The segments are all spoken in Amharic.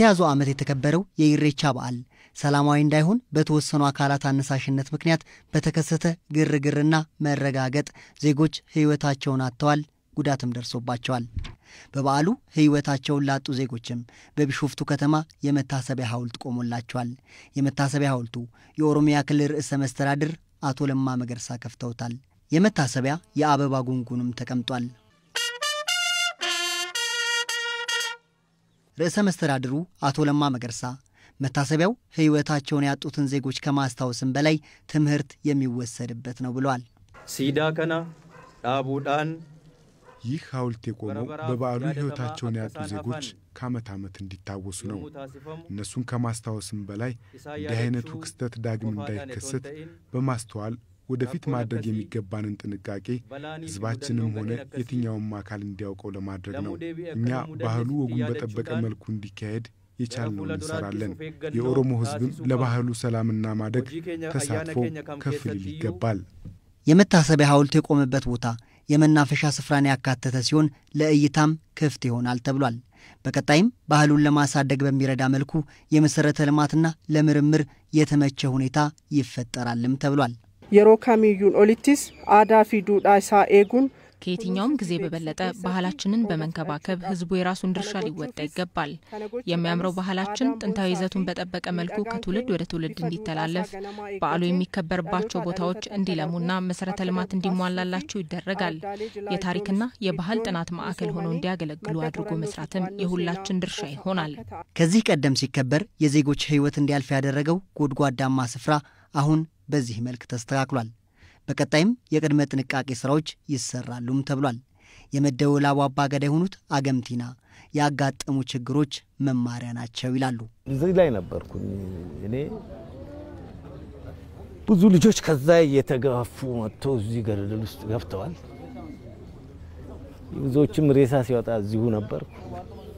የያዙ ዓመት የተከበረው የኢሬቻ በዓል ሰላማዊ እንዳይሆን በተወሰኑ አካላት አነሳሽነት ምክንያት በተከሰተ ግርግርና መረጋገጥ ዜጎች ሕይወታቸውን አጥተዋል፣ ጉዳትም ደርሶባቸዋል። በበዓሉ ሕይወታቸውን ላጡ ዜጎችም በቢሾፍቱ ከተማ የመታሰቢያ ሐውልት ቆሞላቸዋል። የመታሰቢያ ሐውልቱ የኦሮሚያ ክልል ርዕሰ መስተዳድር አቶ ለማ መገርሳ ከፍተውታል። የመታሰቢያ የአበባ ጉንጉንም ተቀምጧል። ርዕሰ መስተዳድሩ አቶ ለማ መገርሳ መታሰቢያው ሕይወታቸውን ያጡትን ዜጎች ከማስታወስም በላይ ትምህርት የሚወሰድበት ነው ብሏል። ሲዳ ከና ዳቡዳን ይህ ሐውልት የቆመው በበዓሉ ሕይወታቸውን ያጡ ዜጎች ከዓመት ዓመት እንዲታወሱ ነው። እነሱን ከማስታወስም በላይ እንዲህ አይነቱ ክስተት ዳግም እንዳይከሰት በማስተዋል ወደፊት ማድረግ የሚገባንን ጥንቃቄ ሕዝባችንም ሆነ የትኛውም አካል እንዲያውቀው ለማድረግ ነው። እኛ ባህሉ ወጉን በጠበቀ መልኩ እንዲካሄድ የቻልነውን እንሰራለን። የኦሮሞ ሕዝብም ለባህሉ ሰላምና ማደግ ተሳትፎ ከፍ ሊል ይገባል። የመታሰቢያ ሐውልቱ የቆመበት ቦታ የመናፈሻ ስፍራን ያካተተ ሲሆን ለእይታም ክፍት ይሆናል ተብሏል። በቀጣይም ባህሉን ለማሳደግ በሚረዳ መልኩ የመሠረተ ልማትና ለምርምር የተመቸ ሁኔታ ይፈጠራልም ተብሏል። የሮ ካሚዩን ኦሊቲስ አዳፊ ዱዳ ሳ ኤጉን ከየትኛውም ጊዜ በበለጠ ባህላችንን በመንከባከብ ህዝቡ የራሱን ድርሻ ሊወጣ ይገባል። የሚያምረው ባህላችን ጥንታዊ ይዘቱን በጠበቀ መልኩ ከትውልድ ወደ ትውልድ እንዲተላለፍ በዓሉ የሚከበርባቸው ቦታዎች እንዲለሙና መሰረተ ልማት እንዲሟላላቸው ይደረጋል። የታሪክና የባህል ጥናት ማዕከል ሆኖ እንዲያገለግሉ አድርጎ መስራትም የሁላችን ድርሻ ይሆናል። ከዚህ ቀደም ሲከበር የዜጎች ህይወት እንዲያልፍ ያደረገው ጎድጓዳማ ስፍራ አሁን በዚህ መልክ ተስተካክሏል። በቀጣይም የቅድመ ጥንቃቄ ስራዎች ይሰራሉም ተብሏል። የመደወላቡ ገዳ የሆኑት አገምቲና ያጋጠሙ ችግሮች መማሪያ ናቸው ይላሉ። እዚህ ላይ ነበርኩኝ እኔ ብዙ ልጆች ከዛ እየተገፉ መጥቶ እዚህ ገደል ውስጥ ገብተዋል። ብዙዎችም ሬሳ ሲወጣ እዚሁ ነበርኩ።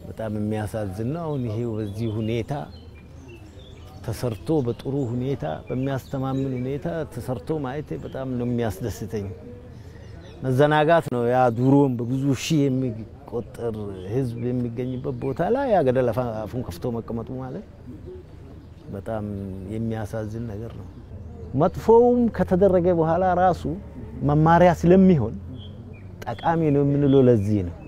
በጣም የሚያሳዝን ነው። አሁን ይሄ በዚህ ሁኔታ ተሰርቶ በጥሩ ሁኔታ በሚያስተማምን ሁኔታ ተሰርቶ ማየት በጣም ነው የሚያስደስተኝ። መዘናጋት ነው ያ ድሮም በብዙ ሺህ የሚቆጠር ህዝብ የሚገኝበት ቦታ ላይ ያ ገደል አፉን ከፍቶ መቀመጡ ማለት በጣም የሚያሳዝን ነገር ነው። መጥፎውም ከተደረገ በኋላ ራሱ መማሪያ ስለሚሆን ጠቃሚ ነው የምንለው ለዚህ ነው።